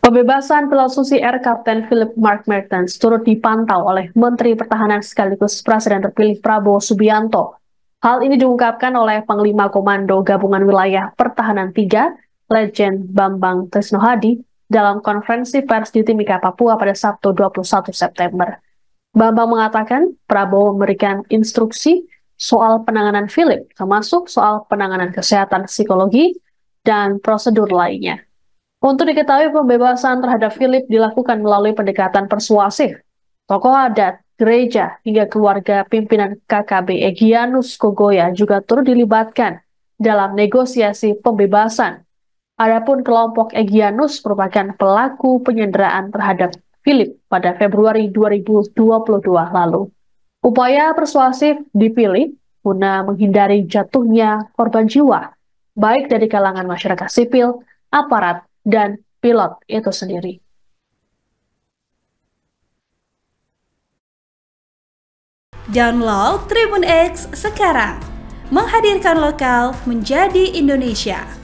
Pembebasan Susi Air Kapten Philip Mark Mertens turut dipantau oleh Menteri Pertahanan sekaligus Presiden terpilih Prabowo Subianto. Hal ini diungkapkan oleh Panglima Komando Gabungan Wilayah Pertahanan 3, Legend Bambang Trisnohadi, dalam konferensi pers di Timika, Papua pada Sabtu 21 September. Bambang mengatakan Prabowo memberikan instruksi soal penanganan Philip, termasuk soal penanganan kesehatan psikologi dan prosedur lainnya. Untuk diketahui pembebasan terhadap Philip dilakukan melalui pendekatan persuasif. Tokoh adat, gereja, hingga keluarga pimpinan KKB Egyanus Kogoya juga turut dilibatkan dalam negosiasi pembebasan. Adapun kelompok Egyanus merupakan pelaku penyanderaan terhadap Philip pada Februari 2022 lalu. Upaya persuasif dipilih guna menghindari jatuhnya korban jiwa, baik dari kalangan masyarakat sipil, aparat, dan pilot itu sendiri. Download Tribun X sekarang. Menghadirkan lokal menjadi Indonesia.